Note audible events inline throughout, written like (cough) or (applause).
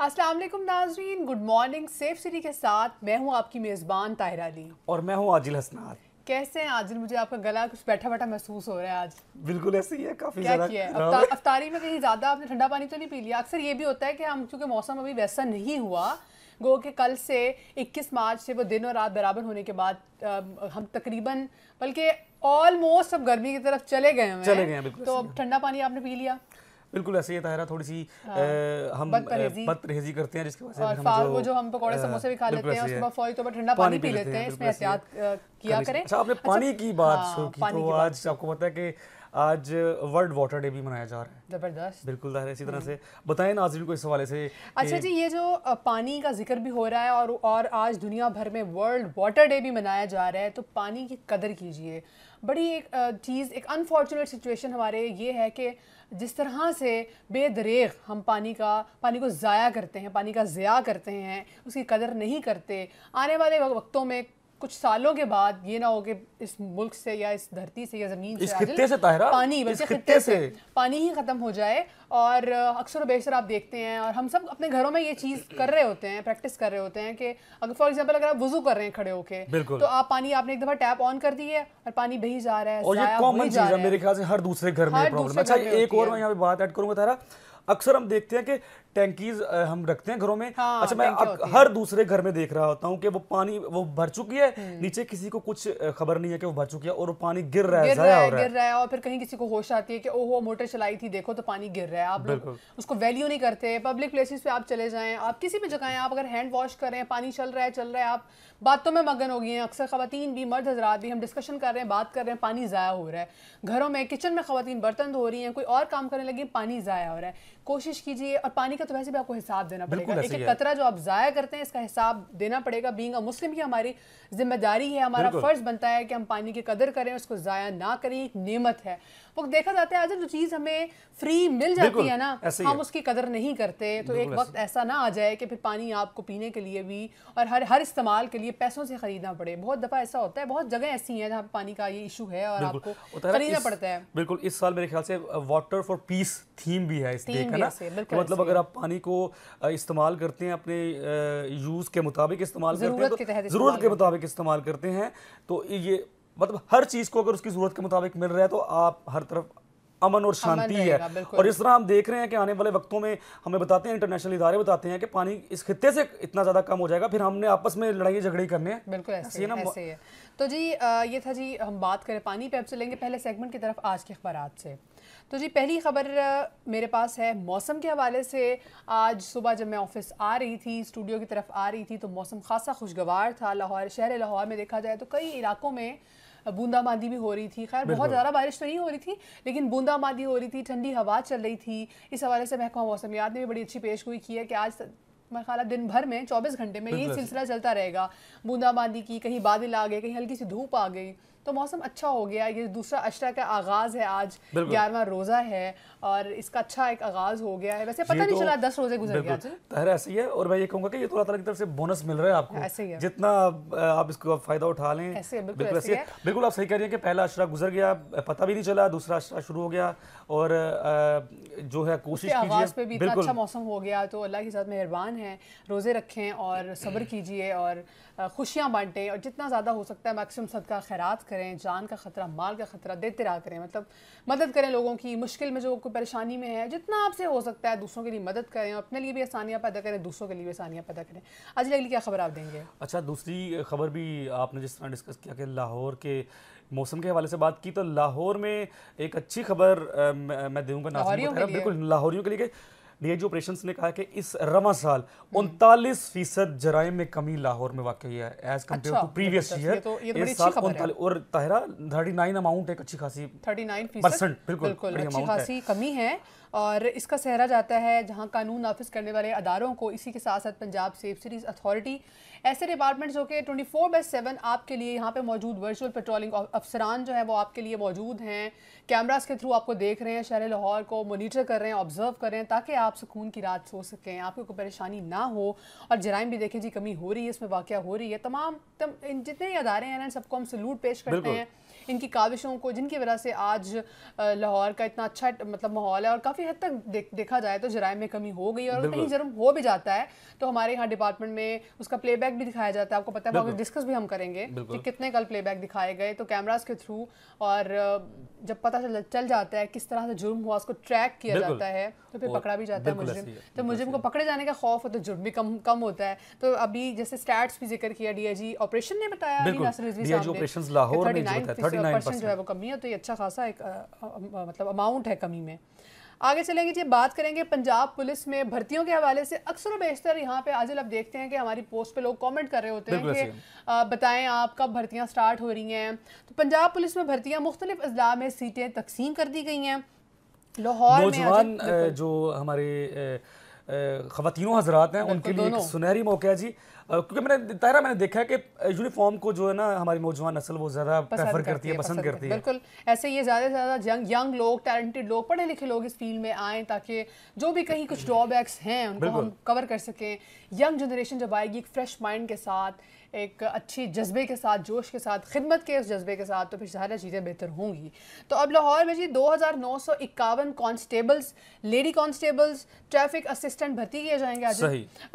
वालेकुम नाजरीन good morning safe city के साथ मैं हूँ आपकी मेज़बान ताहिर अली और मैं हूँ आजिल हसनार कैसे हैं आजिल मुझे आपका गला कुछ बैठा बैठा महसूस हो रहा है आज बिल्कुल ऐसे ही है काफ़ी क्या किया है अफ्तारी में कहीं ज़्यादा आपने ठंडा पानी तो नहीं पी लिया अक्सर ये भी होता है कि हम चूँकि मौसम अभी वैसा नहीं हुआ गो कि कल से 21 मार्च से वो दिन और रात बराबर होने के बाद आ, हम तकरीबन बल्कि ऑलमोस्ट अब गर्मी की तरफ चले गए हैं चले गए तो अब ठंडा पानी आपने पी लिया बिल्कुल ऐसे ही ताहरा थोड़ी सी हाँ। हम बद करते हैं जिसके वजह से हम जो, वो जो हम पकोड़े समोसे भी खा लेते हैं उसमें फौरी तौर तो पर ठंडा पानी पी लेते हैं इसमें एहतियात किया करें अच्छा आपने अच्छा, पानी की बात शुरू हाँ, तो की तो आज आपको पता है कि आज वर्ल्ड वाटर डे भी मनाया जा रहा है जबरदस्त बिल्कुल दाहिर इसी तरह हम्म। से बताएं नाजरीन को इस हवाले से अच्छा जी ये जो पानी का जिक्र भी हो रहा है और और आज दुनिया भर में वर्ल्ड वाटर डे भी मनाया जा रहा है तो पानी की कदर कीजिए बड़ी एक चीज़ एक अनफॉर्चुनेट सिचुएशन हमारे ये है कि जिस तरह से बेदरेग हम पानी का पानी को ज़ाया करते हैं पानी का ज़िया करते हैं उसकी कदर नहीं करते आने वाले वक्तों में कुछ सालों के बाद ये ना हो कि इस मुल्क से या इस धरती से या ज़मीन से इस से, से पानी बल्कि खत्ते से पानी ही ख़त्म हो जाए और अक्सर बेशर आप देखते हैं और हम सब अपने घरों में ये चीज़ कर रहे होते हैं प्रैक्टिस कर रहे होते हैं कि अगर फॉर एग्जांपल अगर आप वजू कर रहे हैं खड़े होकर तो आप पानी आपने एक दफा टैप ऑन कर दी है और पानी बही जा रहा है और कॉमन चीज़ है मेरे ख्याल से हर दूसरे घर में अच्छा, एक और मैं यहाँ पे बात ऐड तारा अक्सर हम देखते हैं कि टैंकीज हम रखते हैं घरों में हाँ, अच्छा मैं हर दूसरे घर में देख रहा होता हूँ कि वो पानी वो भर चुकी है हम्म। नीचे किसी को कुछ खबर नहीं है कि वो भर चुकी है और वो पानी गिर रहा है गिर रहा है गिर रहा है और फिर कहीं किसी को होश आती है कि ओहो मोटर चलाई थी देखो तो पानी गिर रहा है आप लोग उसको वैल्यू नहीं करते पब्लिक प्लेसेस पे आप चले जाए आप किसी भी जगह आप अगर हैंड वॉश करें पानी चल रहा है चल रहा है आप बातों में मगन हो गई हैं अक्सर खातन भी मर्द हजरात भी हम डिस्कशन कर रहे हैं बात कर रहे हैं पानी ज़ाया हो रहा है घरों में किचन में खातन बर्तन धो रही हैं कोई और काम करने लगी पानी ज़ाया हो रहा है कोशिश कीजिए और पानी का तो वैसे भी आपको हिसाब देना पड़ेगा एक कतरा जो आप जाया करते हैं इसका हिसाब देना पड़ेगा बींग अ मुस्लिम की हमारी जिम्मेदारी है हमारा फर्ज बनता है कि हम पानी की कदर करें उसको ज़ाया ना करें एक नेमत है वो देखा जाता है आज जो चीज़ हमें फ्री मिल जाती है ना हम उसकी कदर नहीं करते तो एक वक्त ऐसा ना आ जाए कि फिर पानी आपको पीने के लिए भी और हर हर इस्तेमाल के लिए पैसों से खरीदना पड़े बहुत दफ़ा ऐसा होता है बहुत जगह ऐसी हैं जहाँ पानी का ये इशू है और आपको खरीदना पड़ता है बिल्कुल इस साल मेरे ख्याल से वाटर फॉर पीस थीम भी है इस डे का है ना तो मतलब अगर आप पानी को इस्तेमाल करते हैं अपने यूज़ के मुताबिक इस्तेमाल करते हैं ज़रूरत तो के मुताबिक इस्तेमाल करते हैं तो ये मतलब हर चीज़ को अगर उसकी ज़रूरत के मुताबिक मिल रहा है तो आप हर तरफ अमन और शांति है और इस तरह हम देख रहे हैं कि आने वाले वक्तों में हमें बताते हैं इंटरनेशनल इदारे बताते हैं कि पानी इस खत्े से इतना ज़्यादा कम हो जाएगा फिर हमने आपस में लड़ाई झगड़े करने हैं बिल्कुल ऐसे, ऐसे, ऐसे है तो जी आ, ये था जी हम बात करें पानी पे अब चलेंगे पहले सेगमेंट की तरफ आज के अखबार से तो जी पहली खबर मेरे पास है मौसम के हवाले से आज सुबह जब मैं ऑफिस आ रही थी स्टूडियो की तरफ आ रही थी तो मौसम खासा खुशगवार था लाहौर शहर लाहौर में देखा जाए तो कई इलाकों में बूंदाबांदी भी हो रही थी खैर बहुत ज़्यादा बारिश तो नहीं हो रही थी लेकिन बूंदाबांदी हो रही थी ठंडी हवा चल रही थी इस हवाले से महकमा मौसम याद ने भी बड़ी अच्छी पेशगोई की है कि आज मेरा ख्याल दिन भर में 24 घंटे में यही सिलसिला चलता रहेगा बूंदाबांदी की कहीं बादल आ गए कहीं हल्की सी धूप आ गई तो मौसम अच्छा हो गया ये दूसरा अशरा का आगाज़ है आज ग्यारहवा रोज़ा है और इसका अच्छा एक आगाज़ हो गया है वैसे पता नहीं तो चला दस रोज़े गुजर गया तहर ऐसी है और मैं ये कहूंगा कि ये थोड़ा तरह की तरफ से बोनस मिल रहा है आपको ऐसे ही है। जितना आप इसको फ़ायदा उठा लें बिल्कुल ऐसे बिल्कुल आप सही कह रही है कि पहला अशरा गुजर गया पता भी नहीं चला दूसरा अशरा शुरू हो गया और जो है कोशिश आवाज़ पे भी अच्छा मौसम हो गया तो अल्लाह के साथ मेहरबान है रोज़े रखें और सब्र कीजिए और खुशियाँ बांटें और जितना ज़्यादा हो सकता है मैक्सिमम सदका खैरात करें जान का ख़तरा माल का ख़तरा देते रहा करें मतलब मदद करें लोगों की मुश्किल में जो कोई परेशानी में है जितना आपसे हो सकता है दूसरों के लिए मदद करें और अपने लिए भी आसानियाँ पैदा करें दूसरों के लिए भी आसानियाँ पैदा करें आज अगली क्या खबर आप देंगे अच्छा दूसरी खबर भी आपने जिस तरह डिस्कस किया कि लाहौर के मौसम के हवाले से बात की तो लाहौर में एक अच्छी खबर मैं दूँगा बिल्कुल लाहौरियों के लिए डीआईजी ऑपरेशन ने कहा कि इस रमा साल उनतालीस फीसद जराइम में कमी लाहौर में वाकई है as compared to previous year इस साल उनतालीस और ताहिरा थर्टी नाइन अमाउंट एक अच्छी खासी थर्टी नाइन परसेंट बिल्कुल कमी है और इसका सहरा जाता है जहां कानून नाफिज करने वाले अदारों को इसी के साथ साथ पंजाब सेफ सीरीज अथॉरिटी ऐसे डिपार्टमेंट जो कि ट्वेंटी फोर बाई सेवन आपके लिए यहाँ पे मौजूद वर्चुअल पेट्रोलिंग अफसरान जो है वो आपके लिए मौजूद हैं कैमराज के थ्रू आपको देख रहे हैं शहर लाहौर को मोनीटर कर रहे हैं ऑब्जर्व कर रहे हैं ताकि आप सुकून की रात सो सकें आपको कोई परेशानी ना हो और जराइम भी देखें जी कमी हो रही है इसमें वाक़ हो रही है तमाम तम, जितने अदारे हैं ना सबको हम सलूट पेश करते हैं इनकी काविशों को जिनकी वजह से आज लाहौर का इतना अच्छा मतलब माहौल है और काफ़ी हद तक दे, देखा जाए तो जराय में कमी हो गई और कहीं जरूर हो भी जाता है तो हमारे यहाँ डिपार्टमेंट में उसका प्लेबैक भी दिखाया जाता है आपको पता है डिस्कस भी हम करेंगे कि कितने कल प्लेबैक दिखाए गए तो कैमराज के थ्रू और जब पता चल चल जाता है किस तरह से जुर्म हुआ उसको ट्रैक किया जाता है तो फिर पकड़ा भी जाता है मुजरिम तो मुजरिम को पकड़े जाने का खौफ हो तो जुर्म भी कम कम होता है तो अभी जैसे स्टैट्स भी जिक्र किया डीआईजी ऑपरेशन ने बताया लाहौर परसेंट जो है वो कमी है तो ये अच्छा खासा एक मतलब अमाउंट है कमी में आगे चलेंगे जी बात करेंगे पंजाब पुलिस में भर्तियों के हवाले से अक्सर बेशतर यहाँ पे आजिल अब देखते हैं कि हमारी पोस्ट पे लोग कमेंट कर रहे होते हैं कि बताएं आप कब भर्तियाँ स्टार्ट हो रही हैं तो पंजाब पुलिस में भर्तियाँ मुख्तलिफ अजला में सीटें तकसीम कर दी गई हैं लाहौर में जो हमारे खातियों हजरात हैं उनके लिए सुनहरी मौका है जी क्योंकि मैंने तारा मैंने देखा है कि यूनिफॉर्म को जो है ना हमारी नौजवान नस्ल वो ज़्यादा प्रेफर करती है पसंद करती है बिल्कुल ऐसे ये ज़्यादा से ज़्यादा यंग यंग लोग टैलेंटेड लोग पढ़े लिखे लोग इस फील्ड में आएँ ताकि जो भी कहीं कुछ ड्रॉबैक्स हैं उनको हम कवर कर सकें यंग जनरेशन जब आएगी एक फ्रेश माइंड के साथ एक अच्छी जज्बे के साथ जोश के साथ खिदमत के उस जज्बे के साथ तो फिर सारी चीज़ें बेहतर होंगी तो अब लाहौर में जी दो हज़ार नौ सौ इक्यावन constables lady constables traffic assistant भर्ती किए जाएंगे आज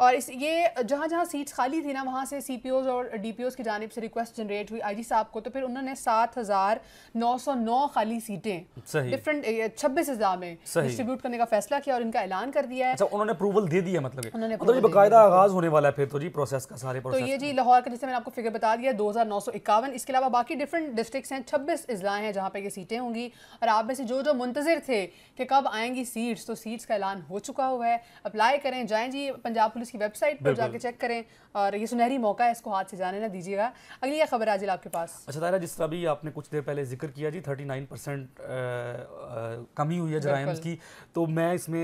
और इस ये जहाँ जहाँ सीट्स खाली थी ना वहाँ से सी पी ओज़ और डी पी ओज़ की जानब से रिक्वेस्ट जनरेट हुई आई जी साहब को तो फिर उन्होंने सात हज़ार नौ सौ नौ खाली सीटें डिफरेंट छब्बीस हजार में डिस्ट्रीब्यूट करने का फैसला किया और इनका ऐलान कर दिया है अच्छा, उन्होंने अप्रूवल दे दिया मतलब उन्होंने मतलब बाकायदा आगाज होने वाला है फिर तो जी प्रोसेस का सारे तो ये जी लाहौर का जिससे मैंने आपको फिगर बता दिया दो हज़ार नौ सौ इक्यावन इसके अलावा बाकी डिफरेंट डिस्ट्रिक्स हैं छब्बीस अजलाएँ हैं जहाँ पर ये सीटें होंगी और आप में से जो जो मुंतजर थे कि कब आएंगी सीट्स तो सीट्स का ऐलान हो चुका हुआ है अप्लाई करें जाएँ जी पंजाब पुलिस की वेबसाइट पर जाके चेक करें और ये सुनहरी मौका है इसको हाथ से जाने ना दीजिएगा अगली यह खबर आज आपके पास अच्छा तारा जिस तरह भी आपने कुछ देर पहले जिक्र किया जी थर्टी नाइन परसेंट कमी हुई है जराइम की तो मैं इसमें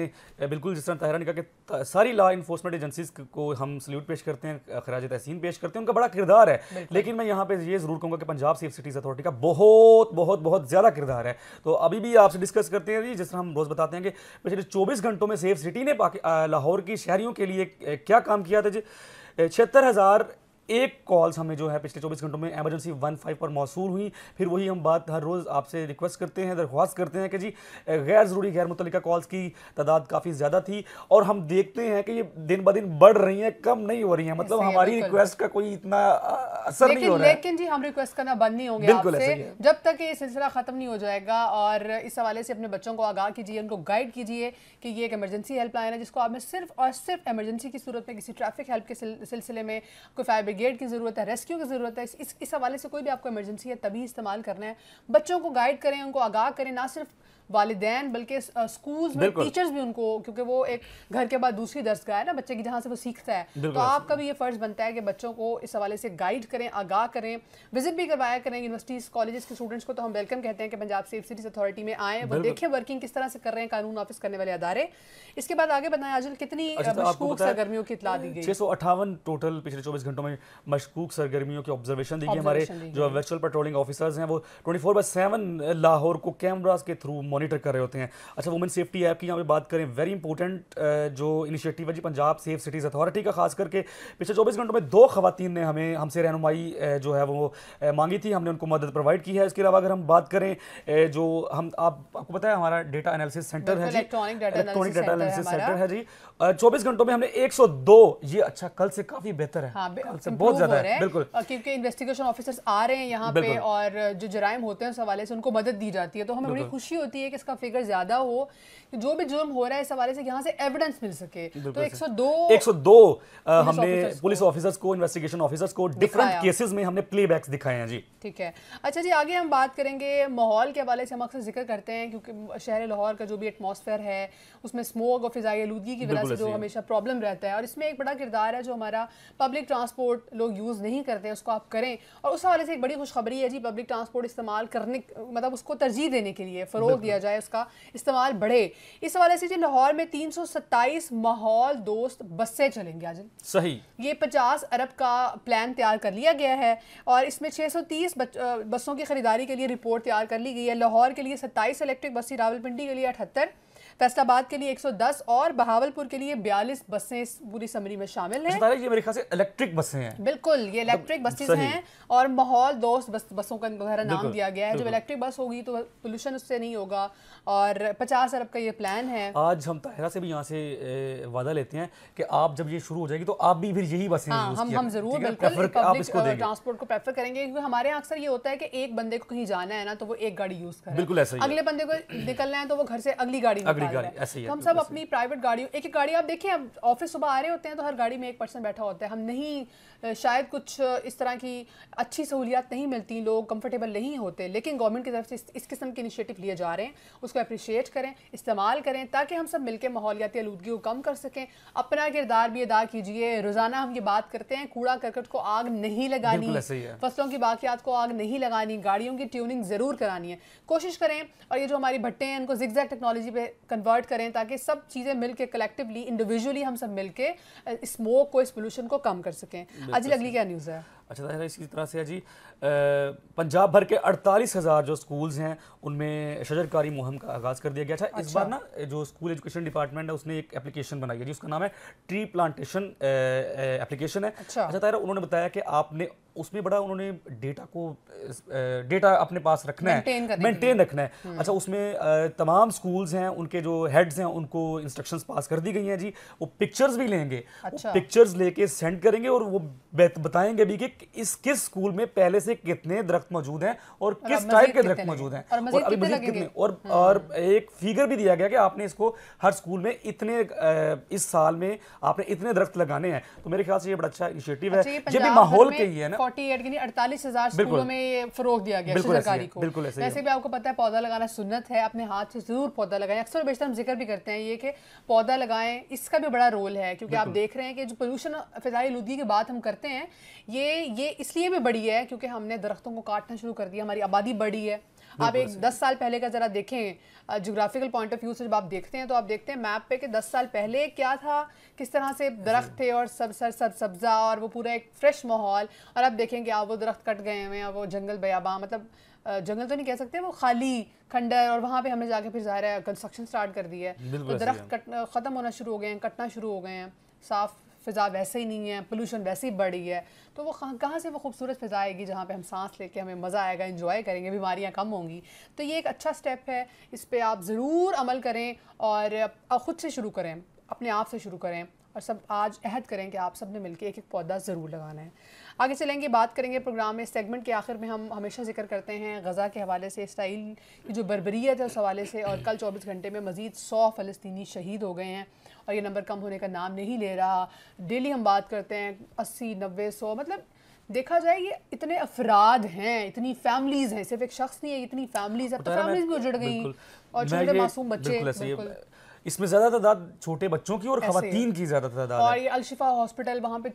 बिल्कुल जिस तरह तहरा ने कहा कि सारी लॉ इन्फोर्समेंट एजेंसीज को हम सल्यूट पेश करते हैं खराज तहसीन पेश करते हैं उनका बड़ा किरदार है लेकिन मैं यहाँ पे ये जरूर कहूंगा कि पंजाब सेफ सिटीज़ अथॉरिटी का बहुत बहुत बहुत ज़्यादा किरदार है तो अभी भी आपसे डिस्कस करते हैं जी जिस हम रोज़ बताते हैं कि पिछले चौबीस घंटों में सेफ सिटी ने लाहौर की शहरियों के लिए क्या काम किया था जी छिहत्तर हज़ार एक कॉल्स हमें जो है पिछले 24 घंटों में एमरजेंसी वन फाइव पर मौसू हुई फिर वही हम बात हर रोज़ आपसे रिक्वेस्ट करते हैं दरख्वास्त करते हैं कि जी गैर ज़रूरी गैर मुतल कॉल्स की तादाद काफ़ी ज़्यादा थी और हम देखते हैं कि ये दिन ब दिन बढ़ रही हैं कम नहीं हो रही हैं मतलब हमारी रिक्वेस्ट का कोई इतना असर नहीं हो रहा लेकिन जी हम रिक्वेस्ट करना बंद नहीं होंगे जब तक ये सिलसिला ख़त्म नहीं हो जाएगा और इस हवाले से अपने बच्चों को आगाह कीजिए उनको गाइड कीजिए कि ये एक एमरजेंसी हेल्पलाइन है जिसको आपने सिर्फ और सिर्फ एमरजेंसी की सूरत में किसी ट्रैफिक हेल्प के सिलसिले में कोई फायर ब्रिगेड की ज़रूरत है रेस्क्यू की ज़रूरत है इस इस हवाले से कोई भी आपको इमरजेंसी है तभी इस्तेमाल करना है बच्चों को गाइड करें उनको आगाह करें ना सिर्फ वालदेन बल्कि स्कूल में टीचर्स भी उनको क्योंकि वो एक घर के बाद दूसरी दर्जगाह है ना बच्चे की जहाँ से वो सीखता है तो आपका भी ये फ़र्ज़ बनता है कि बच्चों को इस हवाले से गाइड करें आगाह करें विजिट भी करवाया करें यूनिवर्सिटीज़ कॉलेज़ के स्टूडेंट्स को तो हम वेलकम कहते हैं कि पंजाब सेफ सिटीज़ अथॉरिटी में आए वो देखें वर्किंग किस तरह से कर रहे हैं कानून ऑफिस करने वाले अदारे इसके बाद आगे बताएं आज कितनी अच्छा, तो मशकूक सरगर्मियों की इतला दी गई छह सौ अठावन टोटल पिछले चौबीस घंटों में मशकूक सरगर्मियों की ऑब्जर्वेशन दी गई हमारे जो वर्चुअल पेट्रोलिंग ऑफिसर्स हैं वो twenty four by seven Lahore को कैमराज के थ्रू मॉनिटर कर रहे होते हैं अच्छा वुमेन सेफ्टी ऐप की यहाँ पे बात करें वेरी इंपॉर्टेंट जो इनिशिएटिव है जी पंजाब सेफ सिटीज़ अथॉरिटी का खास करके पिछले चौबीस घंटों में दो खातन ने हमें हमसे रहनुमाई जो है वो मांगी थी हमने उनको मदद प्रोवाइड की है इसके अलावा अगर हम बात करें जो हम आप आपको पता है हमारा डेटा एनालिसिस सेंटर है जी इलेक्ट्रॉनिक डेटा एनालिसिस सेंटर है जी चौबीस घंटों में हमने एक ये अच्छा कल से काफ़ी बेहतर है हाँ, बहुत ज़्यादा है बिल्कुल क्योंकि इन्वेस्टिगेशन ऑफिसर्स आ रहे हैं यहाँ पे और जो जराइम होते हैं उस हवाले से उनको मदद दी जाती है तो हमें बड़ी खुशी होती है चाहिए कि इसका फिगर ज्यादा हो कि जो भी जुर्म हो रहा है इस हवाले से यहाँ से एविडेंस मिल सके तो 102 102 आ, हमने पुलिस ऑफिसर्स को इन्वेस्टिगेशन ऑफिसर्स को डिफरेंट केसेस में हमने प्लेबैक्स दिखाए हैं जी ठीक है अच्छा जी आगे हम बात करेंगे माहौल के हवाले से हम अक्सर जिक्र करते हैं क्योंकि शहर लाहौर का जो भी एटमोसफेयर है उसमें स्मोक और फिजाई आलूगी की वजह से जो हमेशा प्रॉब्लम रहता है और इसमें एक बड़ा किरदार है जो हमारा पब्लिक ट्रांसपोर्ट लोग यूज़ नहीं करते हैं उसको आप करें और उस हवाले से एक बड़ी खुशखबरी है जी पब्लिक ट्रांसपोर्ट इस्तेमाल करने मतलब उसको तरजीह देने के लिए फ़रोग दिया किया जाए उसका इस्तेमाल बढ़े इस हवाले से जी लाहौर में तीन माहौल दोस्त बसें चलेंगी आज सही ये पचास अरब का प्लान तैयार कर लिया गया है और इसमें छः सौ तीस बसों की खरीदारी के लिए रिपोर्ट तैयार कर ली गई है लाहौर के लिए सत्ताईस इलेक्ट्रिक बसें रावलपिंडी के लिए अठहत्तर फैसलाबाद के लिए 110 और बहावलपुर के लिए 42 बसें इस पूरी समरी में शामिल हैं ये मेरे ख्याल से इलेक्ट्रिक बसें हैं बिल्कुल ये मतलब इलेक्ट्रिक बसेस हैं और माहौल दोस्त बस, बसों का वगैरह नाम दिया गया है जब इलेक्ट्रिक बस होगी तो पोल्यूशन उससे नहीं होगा और पचास अरब का ये प्लान है आज हम ताहरा से भी यहाँ से वादा लेते हैं कि आप जब ये शुरू हो जाएगी तो आप भी फिर यही बसें हाँ, हम हम जरूर बिल्कुल ट्रांसपोर्ट को प्रेफर करेंगे क्योंकि हमारे यहाँ अक्सर ये होता है कि एक बंदे को कहीं जाना है ना तो वो एक गाड़ी यूज करें बिल्कुल ऐसा अगले बंदे को निकलना है तो वो घर से अगली गाड़ी गाड़ी तो हम सब अपनी प्राइवेट गाड़ियों एक एक गाड़ी आप देखिए हम ऑफिस सुबह आ रहे होते हैं तो हर गाड़ी में एक पर्सन बैठा होता है हम नहीं शायद कुछ इस तरह की अच्छी सहूलियात नहीं मिलती लोग कंफर्टेबल नहीं होते लेकिन गवर्नमेंट की तरफ से इस, इस किस्म के इनिशिएटिव लिए जा रहे हैं उसको अप्रिशिएट करें इस्तेमाल करें ताकि हम सब मिलकर माहौलियाती आलूदगी को कम कर सकें अपना किरदार भी अदा कीजिए रोज़ाना हम ये बात करते हैं कूड़ा करकट को आग नहीं लगानी फसलों की बाकियात को आग नहीं लगानी गाड़ियों की ट्यूनिंग ज़रूर करानी है कोशिश करें और ये जो हमारी भट्टे हैं इनको जिक्जैक टेक्नोलॉजी पे कन्वर्ट करें ताकि सब चीज़ें मिलकर कलेक्टिवली इंडिविजुअली हम सब मिलकर स्मोक को इस पोल्यूशन को कम कर सकें अजी अगली क्या न्यूज है अच्छा ताहिर तो इसी तरह से जी पंजाब भर के अड़तालीस हज़ार जो स्कूल्स हैं उनमें शजरकारी मुहिम का आगाज़ कर दिया गया था अच्छा। इस बार अच्छा। ना जो स्कूल एजुकेशन डिपार्टमेंट है उसने एक एप्लीकेशन बनाई है जी उसका नाम है ट्री प्लांटेशन एप्लीकेशन है अच्छा, अच्छा ताहिर उन्होंने बताया कि आपने उसमें बड़ा उन्होंने डेटा को डेटा अपने पास रखना है मेंटेन रखना है हम्म। अच्छा उसमें तमाम स्कूल्स हैं उनके जो हेड्स हैं उनको इंस्ट्रक्शंस पास कर दी गई हैं जी वो पिक्चर्स भी लेंगे अच्छा। पिक्चर्स लेके सेंड करेंगे और वो बताएंगे भी कि इस किस स्कूल में पहले से कितने दरख्त मौजूद हैं और किस टाइप के दरख्त मौजूद हैं और, अभी मजीद कितने और हाँ। और एक फिगर भी दिया गया कि आपने इसको हर स्कूल में इतने इस साल में आपने इतने दरख्त लगाने हैं तो मेरे ख्याल से ये बड़ा अच्छा इनिशियटिव है अच्छा, ये भी माहौल के ही है ना फोर्टी अड़तालीस हजार स्कूलों में ये फरोग दिया गया बिल्कुल बिल्कुल ऐसे भी आपको पता है पौधा लगाना सुन्नत है अपने हाथ से जरूर पौधा लगाए अक्सर बेशतर हम जिक्र भी करते हैं ये कि पौधा लगाएं इसका भी बड़ा रोल है क्योंकि आप देख रहे हैं कि जो पोल्यूशन फिजाई आलूदगी की बात हम करते हैं ये ये इसलिए भी बढ़ी है क्योंकि हमने दरख्तों को काटना शुरू कर दिया हमारी आबादी बढ़ी है आप एक दस साल पहले का ज़रा देखें जोग्राफिकल पॉइंट ऑफ व्यू से जब आप देखते हैं तो आप देखते हैं मैप पे कि दस साल पहले क्या था किस तरह से दरख्त थे और सब सर सब सब्ज़ा और वो पूरा एक फ्रेश माहौल और आप देखेंगे आप वो दरख्त कट गए हुए हैं वो जंगल बयाबा मतलब जंगल तो नहीं कह सकते वो खाली खंडर और वहाँ पे हमने जाके फिर ज़ाहिर है कंस्ट्रक्शन स्टार्ट कर दी है तो दरख्त खत्म होना शुरू हो गए हैं कटना शुरू हो गए हैं साफ़ फ़िज़ा वैसे ही नहीं है पोल्यूशन वैसे ही बढ़ी है तो वो कहाँ से वो खूबसूरत फ़िज़ा आएगी जहाँ पे हम सांस लेके हमें मज़ा आएगा इंजॉय करेंगे बीमारियाँ कम होंगी तो ये एक अच्छा स्टेप है इस पर आप ज़रूर अमल करें और ख़ुद से शुरू करें अपने आप से शुरू करें और सब आज अहद करें कि आप सब ने मिलकर एक एक पौधा ज़रूर लगाना है आगे चलेंगे बात करेंगे प्रोग्राम में सेगमेंट के आखिर में हम हमेशा जिक्र करते हैं गज़ा के हवाले से इसराइल की जो बरबरीत है उस हवाले से और कल चौबीस घंटे में मज़ीद सौ फ़लस्तनी शहीद हो गए हैं और ये नंबर कम होने का नाम नहीं ले रहा डेली हम बात करते हैं अस्सी नबे सौ मतलब देखा जाए ये इतने अफराद हैं इतनी फैमिलीज़ हैं सिर्फ एक शख्स नहीं है इतनी फैमिलीज़ है तो फैमिलीज़ भी उजड़ गई और छोटे मासूम बच्चे इसमें ज़्यादा तादाद छोटे बच्चों की और खातन की ज़्यादा तादाद और ये अलशिफा हॉस्पिटल वहाँ पे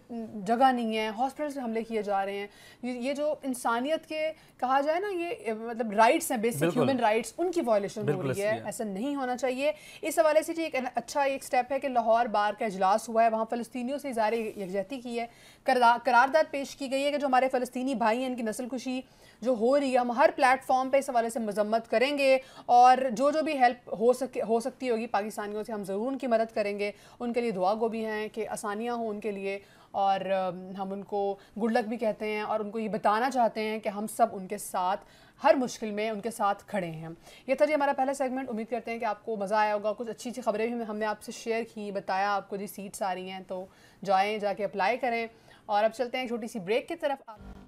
जगह नहीं है हॉस्पिटल से हमले किए जा रहे हैं ये जो इंसानियत के कहा जाए ना ये मतलब राइट्स हैं बेसिक ह्यूमन राइट्स उनकी वॉयलेशन हो रही है ऐसा नहीं होना चाहिए इस हवाले से जी एक अच्छा एक स्टेप है कि लाहौर बार का इजलास हुआ है वहाँ फ़लस्तियों से इजारे यकजहती की है करारदाद पेश की गई है कि जो हमारे फ़लस्तनी भाई हैं इनकी नस्ल कुशी जो हो रही है हम हर प्लेटफॉर्म पर इस हवाले से मजम्मत करेंगे और जो जो भी हेल्प हो सके हो सकती होगी पाकिस्तान पाकिस्तानियों से हम ज़रूर उनकी मदद करेंगे उनके लिए दुआ गो भी हैं कि आसानियाँ हों उनके लिए और हम उनको गुड लक भी कहते हैं और उनको ये बताना चाहते हैं कि हम सब उनके साथ हर मुश्किल में उनके साथ खड़े हैं ये था जी हमारा पहला सेगमेंट उम्मीद करते हैं कि आपको मज़ा आया होगा कुछ अच्छी अच्छी खबरें भी हमने आपसे शेयर की बताया आपको जी सीट्स आ रही हैं तो जाएँ जाके अप्लाई करें और अब चलते हैं छोटी सी ब्रेक की तरफ आप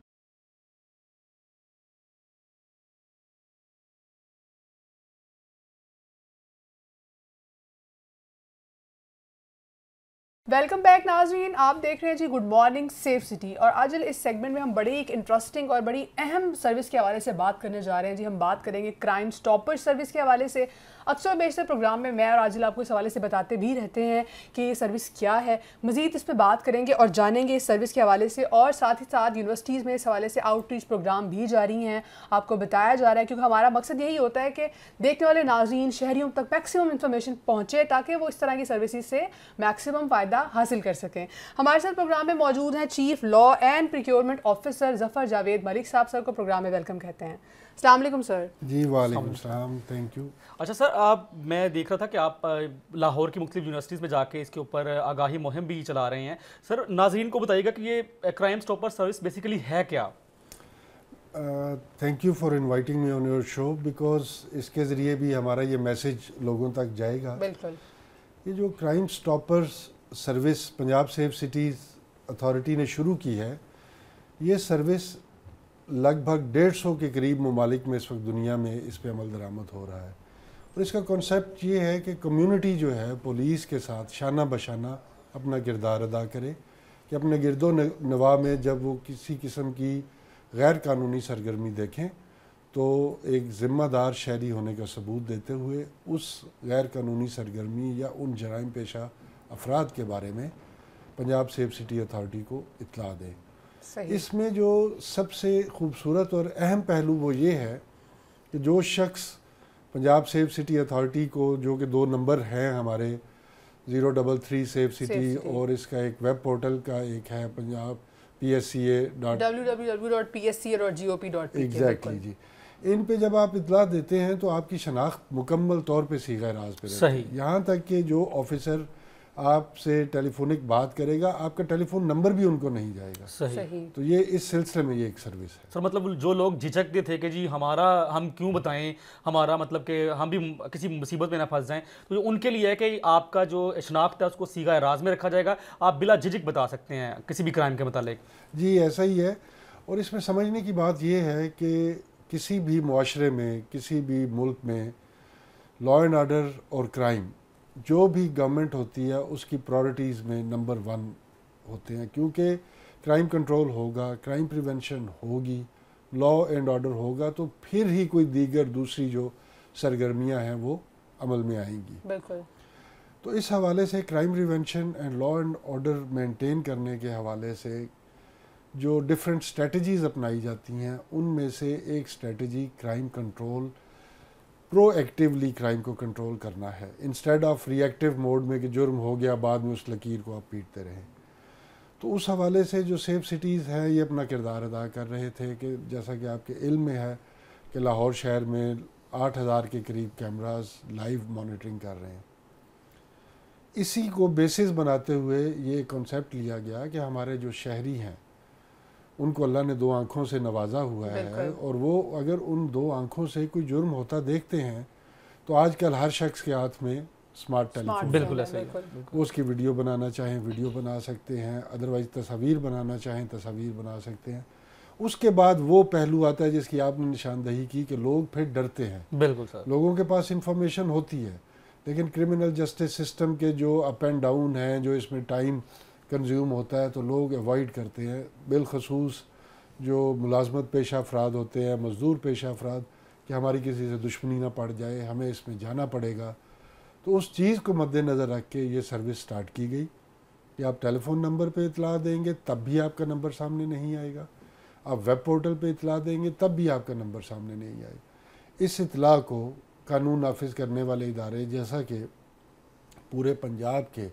वेलकम बैक नाजरीन आप देख रहे हैं जी गुड मॉर्निंग सेफ सिटी और आज इस सेगमेंट में हम बड़ी एक इंटरेस्टिंग और बड़ी अहम सर्विस के हवाले से बात करने जा रहे हैं जी हम बात करेंगे क्राइम स्टॉपर सर्विस के हवाले से अक्सर बेशतर प्रोग्राम में मैं और आजिल आपको इस हवाले से बताते भी रहते हैं कि ये सर्विस क्या है मज़ीद इस पर बात करेंगे और जानेंगे इस सर्विस के हवाले से और साथ ही साथ यूनिवर्सिटीज़ में इस हवाले से आउटरीच प्रोग्राम भी जारी हैं आपको बताया जा रहा है क्योंकि हमारा मकसद यही होता है कि देखने वाले नाजरन शहरीों तक मैक्सिमम इन्फॉर्मेशन पहुँचे ताकि वो इस तरह की सर्विस से मैक्सिमम फ़ायदा फ़ायदा हासिल कर सकें हमारे साथ प्रोग्राम में मौजूद हैं chief law and procurement officer Zafar Javed Malik साहब सर को प्रोग्राम में वेलकम कहते हैं अलैक्म सर जी वालेकुम थैंक यू अच्छा सर आप मैं देख रहा था कि आप लाहौर की मुख्तु यूनिवर्सिटीज़ में जाके इसके ऊपर आगाही मुहिम भी चला रहे हैं सर नाजरीन को बताइएगा कि ये क्राइम स्टॉपर सर्विस बेसिकली है क्या thank you for inviting me on your show because इसके ज़रिए भी हमारा ये मैसेज लोगों तक जाएगा बिल्कुल ये जो crime stoppers service Punjab safe cities authority ने शुरू की है ये सर्विस लगभग डेढ़ सौ के करीब ममालिक में इस वक्त दुनिया में इस पर अमल दरामद हो रहा है और इसका कॉन्सेप्ट ये है कि कम्युनिटी जो है पुलिस के साथ शाना बशाना अपना किरदार अदा करे कि अपने गिरदो नवा में जब वो किसी किस्म की गैर कानूनी सरगर्मी देखें तो एक ज़िम्मेदार शहरी होने का सबूत देते हुए उस गैर कानूनी सरगर्मी या उन जराइम पेशा अफराद के बारे में पंजाब सेफ सिटी अथॉरिटी को इतला दें इसमें जो सबसे खूबसूरत और अहम पहलू वो ये है कि जो शख्स पंजाब सेफ सिटी अथॉरिटी को जो कि दो नंबर हैं हमारे zero double three safe city और इसका एक वेब पोर्टल का एक है Punjab P S C A dot W W W dot P S C A dot G O P dot exactly जी इन पे जब आप इतला देते हैं तो आपकी शनाख्त मुकम्मल तौर पे सीखा राज पे सही यहाँ तक कि जो ऑफिसर आपसे टेलीफोनिक बात करेगा आपका टेलीफोन नंबर भी उनको नहीं जाएगा सही तो ये इस सिलसिले में ये एक सर्विस है सर मतलब जो लोग झिझकते थे कि जी हमारा हम क्यों बताएं हमारा मतलब कि हम भी किसी मुसीबत में ना फंस जाएं तो जो उनके लिए है कि आपका जो शनाख्त है उसको सीधा राज में रखा जाएगा आप बिला झिझक बता सकते हैं किसी भी क्राइम के मतलब जी ऐसा ही है और इसमें समझने की बात यह है कि किसी भी माशरे में किसी भी मुल्क में लॉ एंड आर्डर और क्राइम जो भी गवर्नमेंट होती है उसकी प्रायोरिटीज़ में नंबर वन होते हैं क्योंकि क्राइम कंट्रोल होगा क्राइम प्रिवेंशन होगी लॉ एंड ऑर्डर होगा तो फिर ही कोई दीगर दूसरी जो सरगर्मियां हैं वो अमल में आएंगी तो इस हवाले से crime prevention and law and order maintain करने के हवाले से जो डिफरेंट स्ट्रेटजीज़ अपनाई जाती हैं उनमें से एक strategy crime control proactively crime को कंट्रोल करना है इंस्टेड ऑफ रिएक्टिव मोड में कि जुर्म हो गया बाद में उस लकीर को आप पीटते रहें तो उस हवाले से जो सेफ सिटीज़ हैं ये अपना किरदार अदा कर रहे थे कि जैसा कि आपके इल्म में है कि लाहौर शहर में आठ हज़ार के करीब कैमरास लाइव मॉनिटरिंग कर रहे हैं इसी को बेसिस बनाते हुए ये कॉन्सेप्ट लिया गया कि हमारे जो शहरी हैं उनको अल्लाह ने दो आँखों से नवाजा हुआ है और वो अगर उन दो आँखों से कोई जुर्म होता देखते हैं तो आजकल हर शख्स के हाथ में स्मार्ट टेलीफोन बिल्कुल वो उसकी वीडियो बनाना चाहें वीडियो बना सकते हैं अदरवाइज तस्वीर बनाना चाहें तस्वीर बना सकते हैं उसके बाद वो पहलू आता है जिसकी आपने निशानदही की कि लोग फिर डरते हैं बिल्कुल सर लोगों के पास इंफॉर्मेशन होती है लेकिन क्रिमिनल जस्टिस सिस्टम के जो अप एंड डाउन हैं जो इसमें टाइम कंज्यूम होता है तो लोग अवॉइड करते हैं बिलखसूस जो मुलाजमत पेशा अफराद होते हैं मज़दूर पेशा अफराद कि हमारी किसी से दुश्मनी ना पड़ जाए हमें इसमें जाना पड़ेगा तो उस चीज़ को मद्देनज़र रख के ये सर्विस स्टार्ट की गई कि आप टेलीफ़ोन नंबर पर इतला देंगे तब भी आपका नंबर सामने नहीं आएगा आप वेब पोर्टल पर इतला देंगे तब भी आपका नंबर सामने नहीं आएगा इस इतला को कानून नाफिज करने वाले इदारे जैसा कि पूरे पंजाब के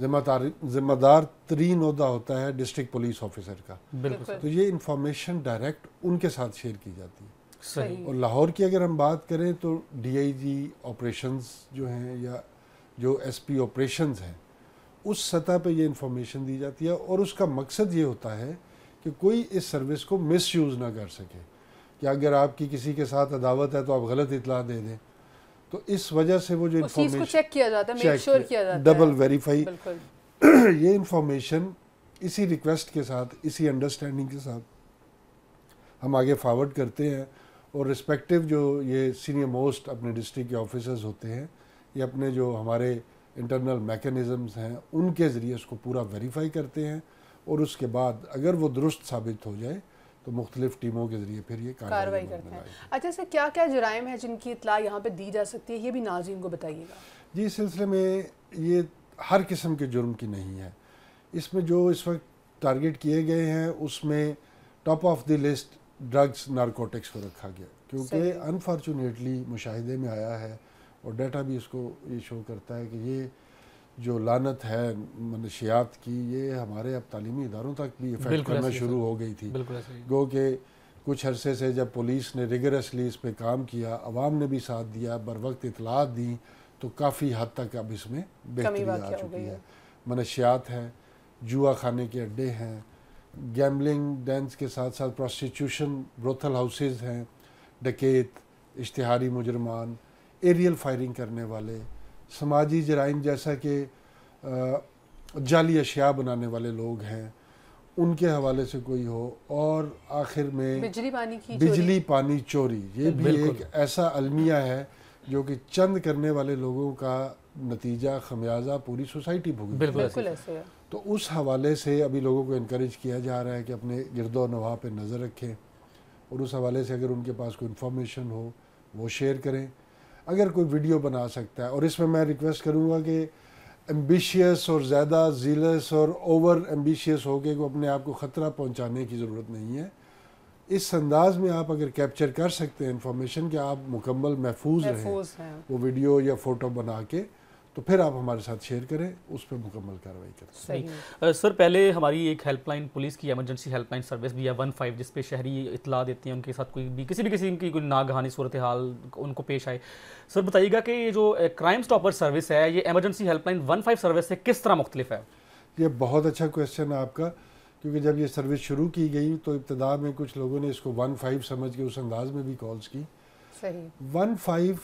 जिम्मेदार जिम्मेदार तरीन अहदा होता है डिस्ट्रिक्ट पुलिस ऑफिसर का बिल्कुल तो ये इन्फॉर्मेशन डायरेक्ट उनके साथ शेयर की जाती है सही और लाहौर की अगर हम बात करें तो डीआईजी ऑपरेशंस जो हैं या जो एसपी ऑपरेशंस हैं उस सतह पे ये इन्फॉर्मेशन दी जाती है और उसका मकसद ये होता है कि कोई इस सर्विस को मिस ना कर सके कि अगर आपकी किसी के साथ अदावत है तो आप गलत इतला दे दें तो इस वजह से वो जो इन्फॉर्मेशन चेक किया जाता है मेक किया जाता डबल वेरीफाई (clears throat) ये इन्फॉर्मेशन इसी रिक्वेस्ट के साथ इसी अंडरस्टैंडिंग के साथ हम आगे फॉरवर्ड करते हैं और रिस्पेक्टिव जो ये सीनियर मोस्ट अपने डिस्ट्रिक्ट के ऑफिसर्स होते हैं ये अपने जो हमारे इंटरनल मैकेनिज़म्स हैं उनके ज़रिए उसको पूरा वेरीफाई करते हैं और उसके बाद अगर वो दुरुस्त साबित हो जाए तो मुख्तलिफ टीमों के जरिए फिर ये कार्रवाई करते हैं अच्छा सर क्या क्या जराइम है जिनकी इतला यहाँ पर दी जा सकती है ये भी नाजीन को बताइएगा जी इस सिलसिले में ये हर किस्म के जुर्म की नहीं है इसमें जो इस वक्त टारगेट किए गए हैं उसमें top of the list drugs narcotics को रखा गया क्योंकि अनफॉर्चुनेटली मुशाहदे में आया है और डाटा भी इसको ये शो करता है कि ये जो लानत है मनशियात की ये हमारे अब तालीमी इदारों तक भी इफेक्ट करना शुरू हो गई थी गो के कुछ अरसे से जब पुलिस ने रिगरसली इस पर काम किया आवाम ने भी साथ दिया बर वक्त इतलात दी तो काफ़ी हद तक अब इसमें बेहतरी आ चुकी है मनशियात हैं जुआ खाने के अड्डे हैं गैम्बलिंग डेंस के साथ साथ प्रोस्टिट्यूशन ब्रोथल हाउसेज हैं डकेत इश्तहारी मुजरमान एरियल फायरिंग करने वाले समाजी जराइम जैसा कि जाली अशिया बनाने वाले लोग हैं उनके हवाले से कोई हो और आखिर में बिजली पानी की बिजली पानी चोरी ये भी एक ऐसा अलमिया है जो कि चंद करने वाले लोगों का नतीजा खमियाजा पूरी सोसाइटी भुगत बिल्कुल ऐसे तो उस हवाले से अभी लोगों को इनक्रेज किया जा रहा है कि अपने गिरदो नवा पर नज़र रखें और उस हवाले से अगर उनके पास कोई इन्फॉर्मेशन हो वो शेयर करें अगर कोई वीडियो बना सकता है और इसमें मैं रिक्वेस्ट करूँगा कि एम्बिशियस और ज़्यादा जीलस और ओवर एम्बिशियस होके को अपने आप को ख़तरा पहुँचाने की ज़रूरत नहीं है इस अंदाज में आप अगर कैप्चर कर सकते हैं इन्फॉर्मेशन कि आप मुकम्मल महफूज रहें वो वीडियो या फ़ोटो बना के तो फिर आप हमारे साथ शेयर करें उस पर मुकम्मल कार्रवाई करें सही सर पहले हमारी एक हेल्पलाइन पुलिस की एमरजेंसी हेल्पलाइन सर्विस भी है वन फाइव जिसपे शहरी इतला देते हैं उनके साथ कोई भी किसी भी किसी की कोई नागहानी सूरत हाल उनको पेश आए सर बताइएगा कि ये जो क्राइम स्टॉपर सर्विस है ये emergency helpline one five service से किस तरह मुख्तलिफ है ये बहुत अच्छा क्वेश्चन है आपका क्योंकि जब ये सर्विस शुरू की गई तो इब्तदा में कुछ लोगों ने इसको वन फाइव समझ के उस अंदाज में भी कॉल्स की वन फाइव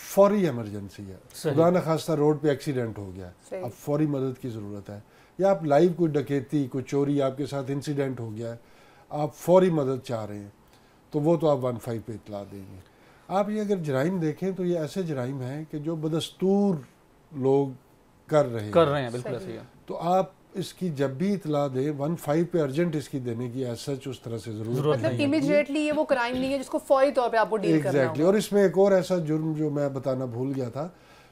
फौरी इमरजेंसी है खुदा न खास्ता रोड पे एक्सीडेंट हो गया अब फौरी मदद की ज़रूरत है या आप लाइव कोई डकैती कोई चोरी आपके साथ इंसिडेंट हो गया है आप फौरी मदद चाह रहे हैं तो वो तो आप वन फाइव पे इतला देंगे आप ये अगर जराइम देखें तो ये ऐसे जराइम हैं कि जो बदस्तूर लोग कर रहे हैं कर रहे हैं बिल्कुल तो आप इसकी जब भी इतला दे वन फाइव पे अर्जेंट इसकी देने की एज सच उस तरह से जरूरत मतलब नहीं इमीजिएटली ये वो क्राइम नहीं है जिसको फौरी तौर पे आपको डील exactly. करना एग्जैक्टली और इसमें एक और ऐसा जुर्म जो मैं बताना भूल गया था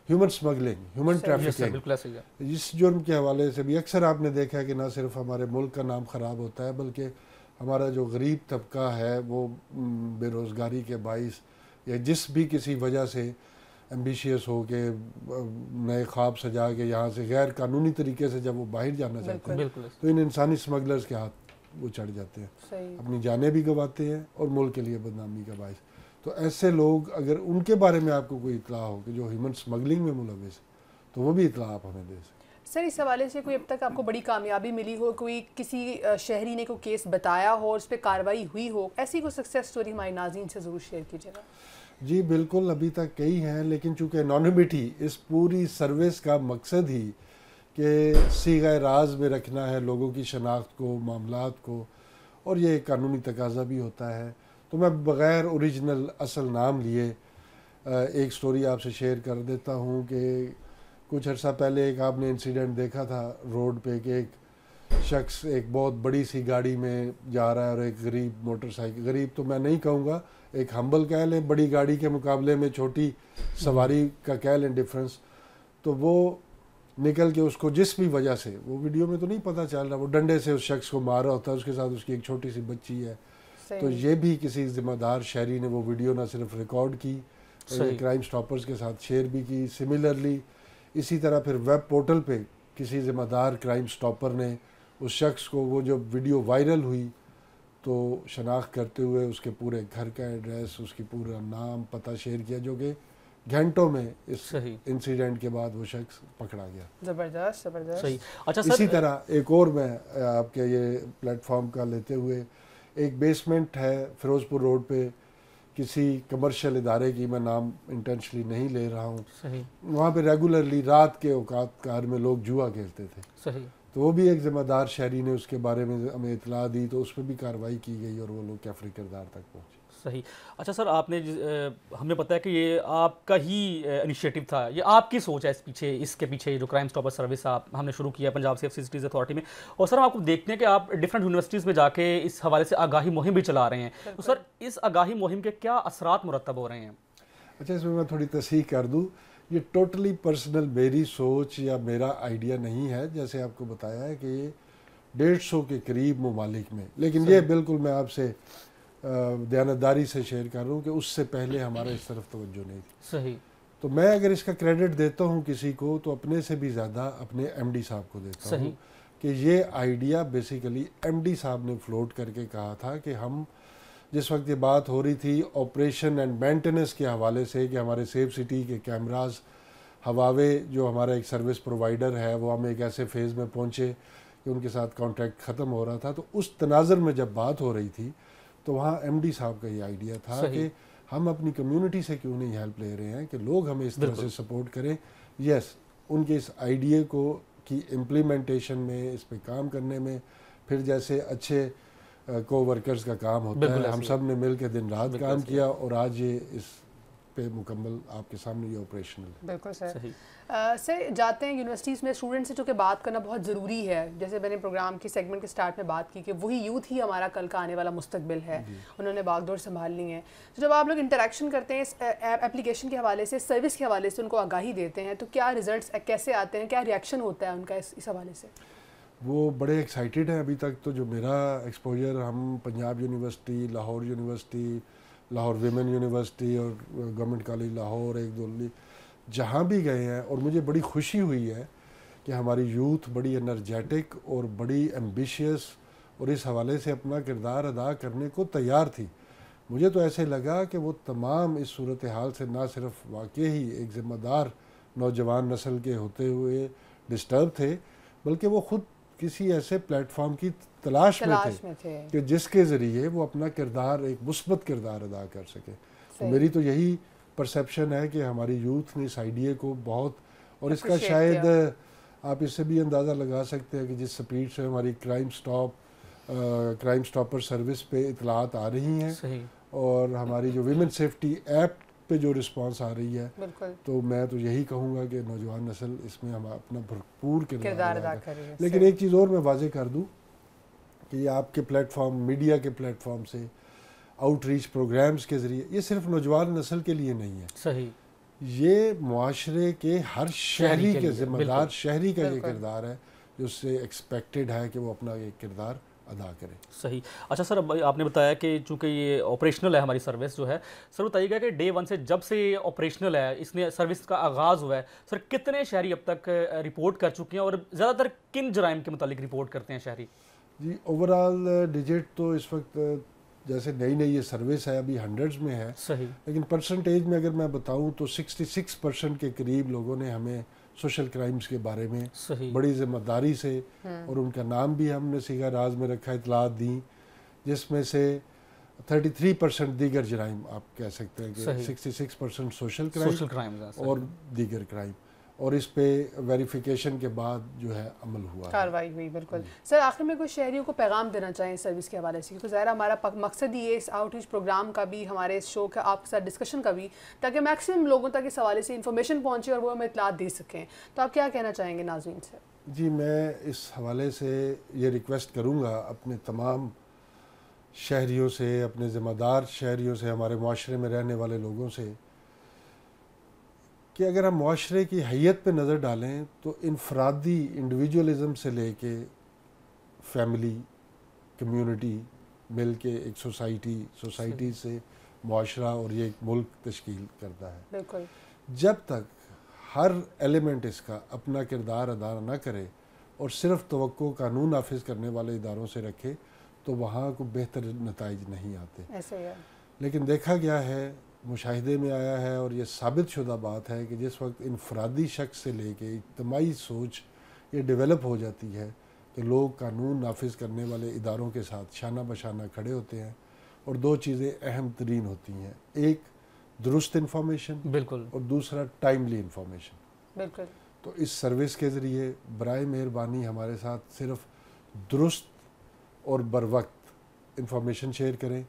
ह्यूमन स्मगलिंग ह्यूमन ट्रैफिकिंग इस जुर्म के हवाले से भी अक्सर आपने देखा है कि ना सिर्फ हमारे मुल्क का नाम ख़राब होता है बल्कि हमारा जो गरीब तबका है वो बेरोज़गारी के बायस या जिस भी किसी वजह से एम्बिशियस हो के नए ख्वाब सजा के यहाँ से गैर कानूनी तरीके से जब वो बाहर जाना चाहते हैं तो इन इंसानी स्मगलर्स के हाथ वो चढ़ जाते हैं अपनी जानें भी गंवाते हैं और मुल्क के लिए बदनामी का बायस तो ऐसे लोग अगर उनके बारे में आपको कोई इतला हो कि जो ह्यूमन स्मगलिंग में मुलविस तो वो भी इतला आप हमें दे सकते सर इस हवाले से कोई अब तक आपको बड़ी कामयाबी मिली हो कोई किसी शहरी ने कोई केस बताया हो और उस पर कार्रवाई हुई हो ऐसी कोई सक्सेस स्टोरी हमारे नाजीन से ज़रूर शेयर कीजिएगा जी बिल्कुल अभी तक कई हैं लेकिन चूंकि एनॉनमिटी इस पूरी सर्विस का मकसद ही कि सीगा राज में रखना है लोगों की शनाख्त को मामला को और ये एक कानूनी तकाजा भी होता है तो मैं बग़ैर ओरिजिनल असल नाम लिए एक स्टोरी आपसे शेयर कर देता हूँ कि कुछ अर्सा पहले एक आपने इंसिडेंट देखा था रोड पे कि एक शख्स एक बहुत बड़ी सी गाड़ी में जा रहा है और एक गरीब मोटरसाइकिल गरीब तो मैं नहीं कहूँगा एक हम्बल कह लें बड़ी गाड़ी के मुकाबले में छोटी सवारी का कह लें डिफरेंस तो वो निकल के उसको जिस भी वजह से वो वीडियो में तो नहीं पता चल रहा वो डंडे से उस शख्स को मार रहा होता है उसके साथ उसकी एक छोटी सी बच्ची है तो ये भी किसी जिम्मेदार शहरी ने वो वीडियो ना सिर्फ रिकॉर्ड की क्राइम स्टॉपर्स के साथ शेयर भी की सिमिलरली इसी तरह फिर वेब पोर्टल पे किसी जिम्मेदार क्राइम स्टॉपर ने उस शख्स को वो जब वीडियो वायरल हुई तो शनाख्त करते हुए उसके पूरे घर का एड्रेस उसकी पूरा नाम पता शेयर किया जो कि घंटों में इस इंसिडेंट के बाद वो शख्स पकड़ा गया जबरदस्त जबरदस्त सही अच्छा सर इसी तरह एक और मैं आपके ये प्लेटफॉर्म का लेते हुए एक बेसमेंट है फिरोजपुर रोड पे किसी कमर्शियल इदारे की मैं नाम इंटेंशली नहीं ले रहा हूँ वहाँ पे रेगुलरली रात के औकात कार में लोग जुआ खेलते थे सही तो वो भी एक ज़िम्मेदार शहरी ने उसके बारे में हमें इतला दी तो उस पर भी कार्रवाई की गई और वो लोग कैफरी किरदार तक पहुँचे सही अच्छा सर आपने हमें पता है कि ये आपका ही इनिशिएटिव था ये आपकी सोच है इस पीछे इसके पीछे जो क्राइम स्टॉपर सर्विस आप हमने शुरू किया पंजाब सेफ सिटीज़ अथॉरिटी में और सर आपको देखते हैं कि आप डिफरेंट यूनिवर्सिटीज़ में जाके इस हवाले से आगाही मुहिम भी चला रहे हैं तो सर इस आगाही मुहिम के क्या असरात मुरतब हो रहे हैं अच्छा इसमें मैं थोड़ी तस्ह कर दूँ ये टोटली पर्सनल मेरी सोच या मेरा आइडिया नहीं है जैसे आपको बताया है कि डेढ़ सौ के करीब ममालिक में लेकिन ये बिल्कुल मैं आपसे दयानतदारी से शेयर कर रहा हूँ कि उससे पहले हमारा इस तरफ तोज्जो नहीं थी सही तो मैं अगर इसका क्रेडिट देता हूँ किसी को तो अपने से भी ज़्यादा अपने डी साहब को देता हूँ कि ये आइडिया बेसिकली डी साहब ने फ्लोट करके कहा था कि हम जिस वक्त ये बात हो रही थी ऑपरेशन एंड मेंटेनेंस के हवाले से कि हमारे सेफ सिटी के कैमराज हवावे जो हमारा एक सर्विस प्रोवाइडर है वो हम एक ऐसे फेज़ में पहुँचे कि उनके साथ कॉन्ट्रैक्ट ख़त्म हो रहा था तो उस तनाजर में जब बात हो रही थी तो वहाँ एम साहब का ये आइडिया था कि हम अपनी कम्यूनिटी से क्यों नहीं हेल्प ले रहे हैं कि लोग हमें इस तरह से सपोर्ट करें यस उनके इस आइडिया को कि इम्प्लीमेंटेशन में इस पर काम करने में फिर जैसे अच्छे को वर्कर्स का काम होता है हम सब ने मिल के दिन रात काम किया और आज ये इस पे मुकम्मल आपके सामने ये ऑपरेशनल बिल्कुल सर सर जाते हैं यूनिवर्सिटीज़ में स्टूडेंट से चूँकि बात करना बहुत ज़रूरी है जैसे मैंने प्रोग्राम की सेगमेंट के स्टार्ट में बात की कि वही यूथ ही हमारा कल का आने वाला मुस्तबिल है उन्होंने बागडोर संभालनी है तो जब आप लोग इंटरेक्शन करते हैं इस एप्लीकेशन के हवाले से सर्विस के हवाले से उनको आगाही देते हैं तो क्या रिजल्ट कैसे आते हैं क्या रिएक्शन होता है उनका इस हवाले से वो बड़े एक्साइटेड हैं अभी तक तो जो मेरा एक्सपोजर हम Punjab university Lahore university Lahore women university और गवर्नमेंट कॉलेज लाहौर एक दोली जहाँ भी गए हैं और मुझे बड़ी खुशी हुई है कि हमारी यूथ बड़ी एनर्जेटिक और बड़ी एम्बिशियस और इस हवाले से अपना किरदार अदा करने को तैयार थी मुझे तो ऐसे लगा कि वो तमाम इस सूरत हाल से ना सिर्फ वाकई ही एक ज़िम्मेदार नौजवान नस्ल के होते हुए डिस्टर्ब थे बल्कि वो ख़ुद किसी ऐसे प्लेटफॉर्म की तलाश, तलाश में, थे, में थे कि जिसके ज़रिए वो अपना किरदार एक मुस्बत किरदार अदा कर सके तो मेरी तो यही परसेप्शन है कि हमारी यूथ ने इस आइडिया को बहुत और इसका शायद आप इससे भी अंदाज़ा लगा सकते हैं कि जिस स्पीड से हमारी crime stop crime stopper service पे इतलात आ रही हैं और हमारी जो विमेन सेफ्टी ऐप पे जो रिस्पांस आ रही है तो मैं तो यही कहूँगा कि नौजवान नस्ल इसमें हम अपना भरपूर किरदार अदा कर लेकिन एक चीज़ और मैं वाजे कर दूँ कि आपके प्लेटफॉर्म मीडिया के प्लेटफॉर्म से आउटरीच प्रोग्राम्स के ज़रिए ये सिर्फ नौजवान नस्ल के लिए नहीं है सही ये माशरे के हर शहरी के, के जिम्मेदार शहरी का ये किरदार है जिससे एक्सपेक्टेड है कि वो अपना ये किरदार अदा करें सही अच्छा सर आपने बताया कि चूंकि ये ऑपरेशनल है हमारी सर्विस जो है सर बताइएगा कि डे वन से जब से ये ऑपरेशनल है इसने सर्विस का आगाज़ हुआ है सर कितने शहरी अब तक रिपोर्ट कर चुके हैं और ज़्यादातर किन जराइम के मतलब रिपोर्ट करते हैं शहरी जी ओवरऑल डिजिट तो इस वक्त जैसे नई नई ये सर्विस है अभी हंड्रेड्स में है सही लेकिन परसेंटेज में अगर मैं बताऊँ तो सिक्स परसेंट के करीब लोगों ने हमें सोशल क्राइम्स के बारे में बड़ी जिम्मेदारी से हम्म। और उनका नाम भी हमने सीखा राज में रखा इतला दी जिसमें से 33 परसेंट दीगर जराइम आप कह सकते हैं कि 66 परसेंट सोशल क्राइम और दीगर क्राइम और इस पे वेरिफिकेशन के बाद जो है अमल हुआ कार्रवाई हुई बिल्कुल सर आखिर में कुछ शहरियों को पैगाम देना चाहिए सर्विस के हवाले से क्योंकि ज़ाहिर हमारा मकसद ही है इस आउटरीच प्रोग्राम का भी हमारे इस शो का आपके साथ डिस्कशन का भी ताकि मैक्सिमम लोगों तक इस हवाले से इन्फॉर्मेशन पहुँचे और वो हमें इतला दे सकें तो आप क्या कहना चाहेंगे नाजीन से जी मैं इस हवाले से ये रिक्वेस्ट करूँगा अपने तमाम शहरीों से अपने ज़िम्मेदार शहरीों से हमारे माशरे में रहने वाले लोगों से कि अगर हम माशरे की हैत पे नज़र डालें तो इनफरादी इंडिविजुअलिज़म से लेके फैमिली कम्युनिटी मिल के एक सोसाइटी सोसाइटी से माशरा और ये एक मुल्क तश्कील करता है जब तक हर एलिमेंट इसका अपना किरदार अदा ना करे और सिर्फ तो कानून नाफिज करने वाले इदारों से रखे तो वहाँ को बेहतर नतज नहीं आते लेकिन देखा गया है मुशाहदे में आया है और ये साबित शुदा बात है कि जिस वक्त इनफरादी शख्स से लेके इज्तमाही सोच ये डेवलप हो जाती है कि तो लोग कानून नाफिज करने वाले इदारों के साथ शाना बशाना खड़े होते हैं और दो चीज़ें अहम तरीन होती हैं एक दुरुस्त इन्फॉर्मेशन बिल्कुल और दूसरा टाइमली इन्फॉर्मेशन बिल्कुल तो इस सर्विस के ज़रिए बर मेहरबानी हमारे साथ सिर्फ दुरुस्त और बर वक्त इन्फॉर्मेशन शेयर करें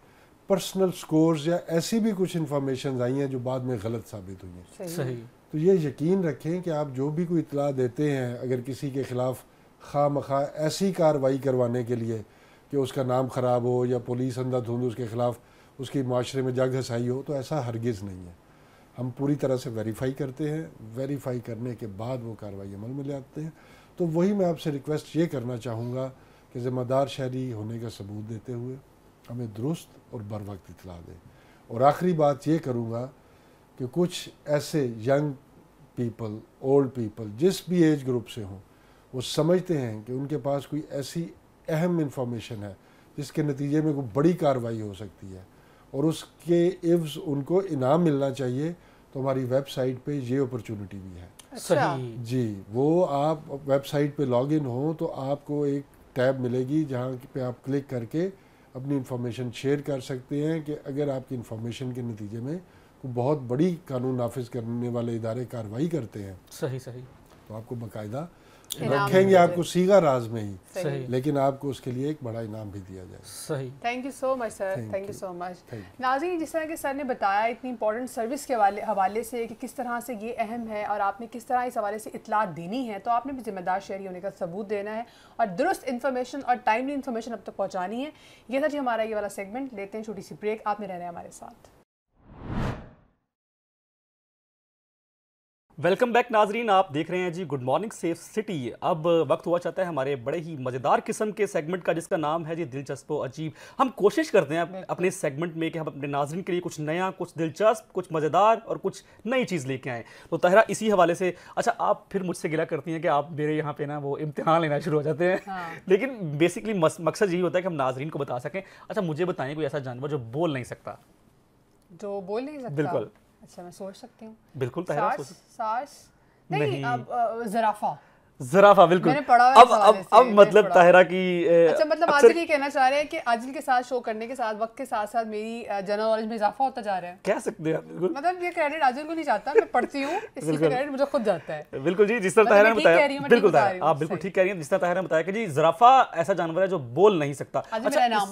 पर्सनल स्कोर्स या ऐसी भी कुछ इन्फॉर्मेशन आई हैं जो बाद में गलत साबित हुई हैं सही तो ये यकीन रखें कि आप जो भी कोई इतला देते हैं अगर किसी के ख़िलाफ़ खा मखा ऐसी कार्रवाई करवाने के लिए कि उसका नाम ख़राब हो या पुलिस अंधा धुंध उसके ख़िलाफ़ उसकी माशरे में जग हसाई हो तो ऐसा हरगिज़ नहीं है हम पूरी तरह से वेरीफाई करते हैं वेरीफाई करने के बाद वो कार्रवाई अमल में ले आते हैं तो वही मैं आपसे रिक्वेस्ट ये करना चाहूँगा कि ज़िम्मेदार शहरी होने का सबूत देते हुए हमें दुरुस्त और बर वक्त इतला दें और आखिरी बात ये करूँगा कि कुछ ऐसे यंग पीपल ओल्ड पीपल जिस भी एज ग्रुप से हों वो समझते हैं कि उनके पास कोई ऐसी अहम इन्फॉर्मेशन है जिसके नतीजे में कोई बड़ी कार्रवाई हो सकती है और उसके इव्स उनको इनाम मिलना चाहिए तो हमारी वेबसाइट पे ये अपॉर्चुनिटी भी है अच्छा। जी वो आप वेबसाइट पे लॉग इन हो तो आपको एक टैब मिलेगी जहाँ पे आप क्लिक करके अपनी इन्फॉर्मेशन शेयर कर सकते हैं कि अगर आपकी इन्फॉर्मेशन के नतीजे में बहुत बड़ी कानून नाफिज करने वाले इदारे कार्रवाई करते हैं सही सही तो आपको बाकायदा रखेंगे आपको सीधा राज में ही सही लेकिन आपको उसके लिए एक बड़ा इनाम भी दिया जाए सही thank you so much sir thank you so much नाजी जिस तरह के सर ने बताया इतनी इंपॉर्टेंट सर्विस के वाले हवाले से कि किस तरह से ये अहम है और आपने किस तरह इस हवाले से इतला देनी है तो आपने भी जिम्मेदार शहरी होने का सबूत देना है और दुरुस्त इन्फॉर्मेशन और टाइमली इन्फॉर्मेशन अब तक पहुँचानी है ये था जी हमारा ये वाला सेगमेंट लेते हैं छोटी सी ब्रेक आपने रहना है हमारे साथ वेलकम बैक नाजरीन आप देख रहे हैं जी गुड मॉर्निंग सेफ सिटी अब वक्त हुआ चाहता है हमारे बड़े ही मज़ेदार किस्म के सेगमेंट का जिसका नाम है जी दिलचस्प अजीब हम कोशिश करते हैं अपने सेगमेंट में कि हम अपने नाजरीन के लिए कुछ नया कुछ दिलचस्प कुछ मज़ेदार और कुछ नई चीज़ लेके आएँ तो तहरा इसी हवाले से अच्छा आप फिर मुझसे गिला करती हैं कि आप मेरे यहाँ पे ना वो इम्तहान लेना शुरू हो जाते हैं हाँ। लेकिन बेसिकली मकसद यही होता है कि हम नाजरीन को बता सकें अच्छा मुझे बताएं कोई ऐसा जानवर जो बोल नहीं सकता जो बोल नहीं सकता बिल्कुल अच्छा मैं सोच सकती हूँ बिल्कुल तहरा सोच सास नहीं, नहीं। अब जराफा जराफा बिल्कुल मैंने पढ़ा अब अब अब मतलब ताहिरा की अच्छा मतलब आज ये कहना चाह रहे हैं कि आजिल के साथ शो करने के साथ वक्त के साथ साथ मेरी जनरल नॉलेज में इजाफा होता जा रहा है कह सकते हैं बिल्कुल मतलब ये क्रेडिट आजिल को नहीं जाता मैं पढ़ती हूँ इसलिए क्रेडिट मुझे खुद जाता है बिल्कुल जी जिस तरह मतलब ताहिरा ने बताया बिल्कुल आप बिल्कुल ठीक कह रही हैं जिस तरह ताहिरा ने बताया कि जी जराफा ऐसा जानवर है जो बोल नहीं सकता अच्छा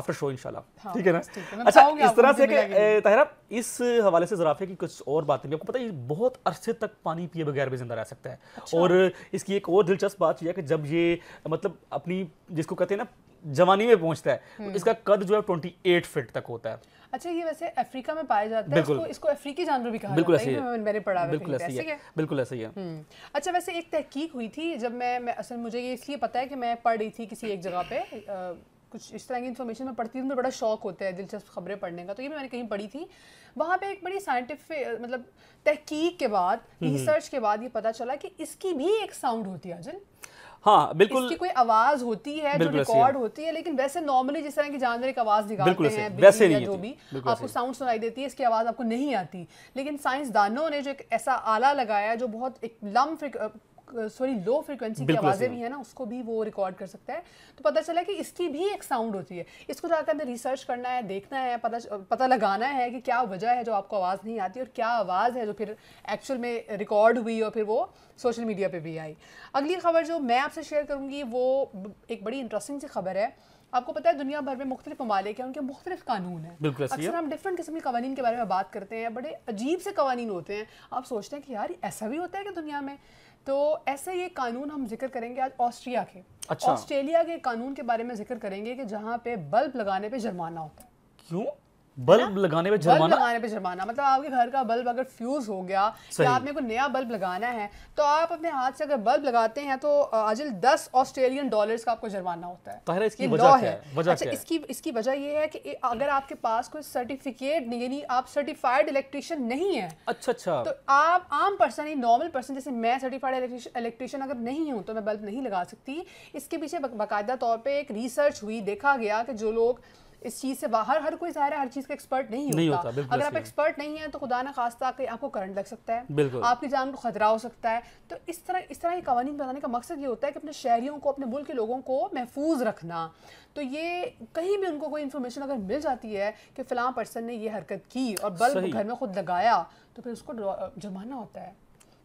आफ्टर शो इंशाल्लाह हाँ, है ना अच्छा इस तरह से तहरा इस हवाले से जराफे की कुछ और बातें भी आपको पता है ये बहुत अरसे तक पानी पिए बगैर भी जिंदा रह सकता है अच्छा। और इसकी एक और दिलचस्प बात यह है कि जब ये मतलब अपनी जिसको कहते हैं ना जवानी में पहुंचता है तो इसका कद जो है ट्वेंटी एट फीट तक होता है अच्छा ये वैसे अफ्रीका में पाया जाता है इसको इसको अफ्रीकी जानवर भी कहा जाता है है मैं, मैंने पढ़ा बिल्कुल ऐसे है बिल्कुल ऐसे ही है हम्म। अच्छा वैसे एक तहकीक हुई थी जब मैं, मैं असल मुझे ये इसलिए पता है कि मैं पढ़ रही थी किसी एक जगह पे कुछ इस तरह की इन्फॉर्मेशन मैं पढ़ती हूँ मुझे तो बड़ा शौक होता है दिलचस्प खबरें पढ़ने का तो ये भी मैंने कहीं पढ़ी थी वहाँ पे एक बड़ी साइंटिफिक मतलब तहकीक के बाद रिसर्च हम्म, हम्म। के बाद ये पता चला कि इसकी भी एक साउंड होती है अजन हाँ बिल्कुल इसकी कोई आवाज होती है जो रिकॉर्ड होती है लेकिन वैसे नॉर्मली जिस तरह की जानवर एक आवाज निकालते हैं वैसे नहीं जो भी आपको साउंड सुनाई देती है इसकी आवाज आपको नहीं आती लेकिन साइंसदानों ने जो एक ऐसा आला लगाया जो बहुत एक लम सॉरी लो फ्रिक्वेंसी की आवाज़ें भी हैं ना उसको भी वो रिकॉर्ड कर सकता है तो पता चला कि इसकी भी एक साउंड होती है इसको ज़्यादातर तो हमें रिसर्च करना है देखना है पता पता लगाना है कि क्या वजह है जो आपको आवाज़ नहीं आती और क्या आवाज़ है जो फिर एक्चुअल में रिकॉर्ड हुई और फिर वो सोशल मीडिया पर भी आई अगली खबर जो मैं आपसे शेयर करूँगी वो एक बड़ी इंटरेस्टिंग सी खबर है आपको पता है दुनिया भर में मुख्तलिफ ममालिक हैं उनके मुख्तलिफ कानून है अक्सर हम डिफरेंट किस्म के कवानीन के बारे में बात करते हैं बड़े अजीब से कवानीन होते हैं आप सोचते हैं कि यार ऐसा भी होता है कि दुनिया में तो ऐसे ये कानून हम जिक्र करेंगे आज ऑस्ट्रिया के अच्छा ऑस्ट्रेलिया के कानून के बारे में जिक्र करेंगे कि जहाँ पे बल्ब लगाने पर जुर्माना होता है क्यों बल्ब लगाने पे जुर्माना लगाने पे जुर्माना मतलब आपके घर का बल्ब अगर फ्यूज हो गया या आपने को नया बल्ब लगाना है तो आप अपने हाथ से अगर बल्ब लगाते हैं तो आजिल दस ऑस्ट्रेलियन डॉलर्स का आपको जुर्माना होता है ताहिर इसकी वजह क्या है वजह अच्छा, क्या इसकी इसकी वजह ये है कि अगर आपके पास कोई सर्टिफिकेट नहीं यानी आप सर्टिफाइड इलेक्ट्रिशियन नहीं है अच्छा अच्छा तो आप आम पर्सन ही नॉर्मल पर्सन जैसे मैं सर्टिफाइड इलेक्ट्रिशियन अगर नहीं हूँ तो मैं बल्ब नहीं लगा सकती इसके पीछे बाकायदा तौर पर एक रिसर्च हुई देखा गया कि जो लोग इस चीज़ से बाहर हर कोई ज़ाहिर है हर चीज़ का एक्सपर्ट नहीं, नहीं होता, होता अगर आप एक्सपर्ट नहीं है तो खुदा ना खास्ता कि आपको करंट लग सकता है आपकी जान को खतरा हो सकता है तो इस तरह इस तरह के कवानी बनाने का मकसद ये होता है कि अपने शहरीों को अपने मुल्क के लोगों को महफूज रखना तो ये कहीं भी उनको कोई इन्फॉर्मेशन अगर मिल जाती है कि फ़लाँ पर्सन ने ये हरकत की और बल्ब घर में खुद लगाया तो फिर उसको जमाना होता है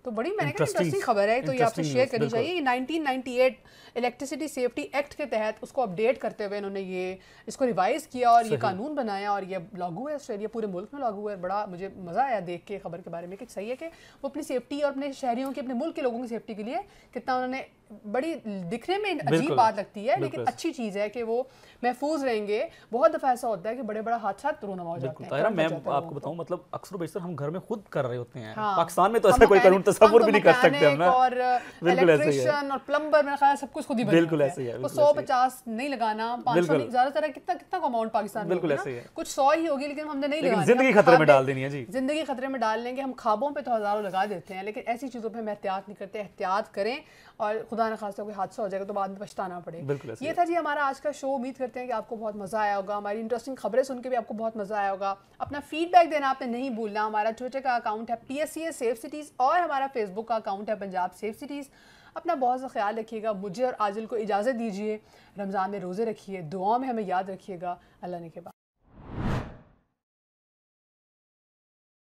तो बड़ी मैंने कहा इंटरेस्टिंग खबर है तो ये आपसे शेयर करनी चाहिए 1998 इलेक्ट्रिसिटी सेफ्टी एक्ट के तहत उसको अपडेट करते हुए इन्होंने ये इसको रिवाइज किया और ये कानून बनाया और ये लागू है ऑस्ट्रेलिया पूरे मुल्क में लागू है बड़ा मुझे मज़ा आया देख के खबर के बारे में कि सही है कि वो अपनी सेफ्टी और अपने शहरियों की अपने मुल्क के लोगों की सेफ्टी के लिए कितना उन्होंने बड़ी दिखने में अजीब बात लगती है लेकिन अच्छी चीज़ है कि वो महफूज रहेंगे बहुत दफ़ा ऐसा होता है कि बड़े बड़ा हादसा रोना हो जाता है मैं आपको बताऊँ मतलब अक्सर बेशतर हम घर में खुद कर रहे होते हैं हाँ, पाकिस्तान में तो ऐसा कोई कानून तस्वुर तो भी नहीं कर सकते हम और इलेक्ट्रिशियन और प्लम्बर मेरा ख्याल सब कुछ खुद ही बिल्कुल तो ऐसे ही है सौ पचास नहीं लगाना पांच सौ ज्यादा तरह कितना कितना अमाउंट पाकिस्तान बिल्कुल ऐसे ही कुछ सौ ही होगी लेकिन हमने नहीं लगाना जिंदगी खतरे में डाल देनी है जी जिंदगी खतरे में डाल लेंगे हम खाबों पे तो हजारों लगा देते हैं लेकिन ऐसी चीज़ों पर हम एहतियात नहीं करते एहतियात करें और खुदा न खासा कोई हादसा हो जाएगा तो बाद में पछताना बिल्कुल ये था जी हमारा आज का शो उम्मीद करते हैं कि आपको बहुत मज़ा आया होगा हमारी इंटरेस्टिंग खबरें सुन के भी आपको बहुत मज़ा आया होगा अपना फीडबैक देना आपने नहीं भूलना हमारा ट्विटर का अकाउंट है P S C safe cities और हमारा फेसबुक का अकाउंट है पंजाब सेफ सिटीज़ अपना बहुत सा ख्याल रखिएगा मुझे और आजल को इजाज़त दीजिए रमज़ान में रोज़े रखिए दुआ में हमें याद रखिएगा अल्लाह ने के बाद